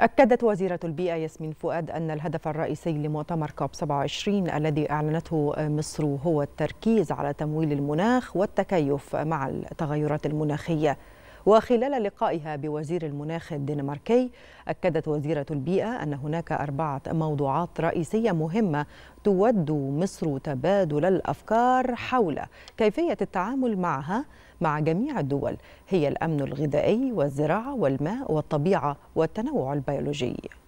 أكدت وزيرة البيئة ياسمين فؤاد أن الهدف الرئيسي لمؤتمر كوب 27 الذي أعلنته مصر هو التركيز على تمويل المناخ والتكيف مع التغيرات المناخية وخلال لقائها بوزير المناخ الدنماركي أكدت وزيرة البيئة أن هناك أربعة موضوعات رئيسية مهمة تود مصر تبادل الأفكار حول كيفية التعامل معها مع جميع الدول هي الأمن الغذائي والزراعة والماء والطبيعة والتنوع البيولوجي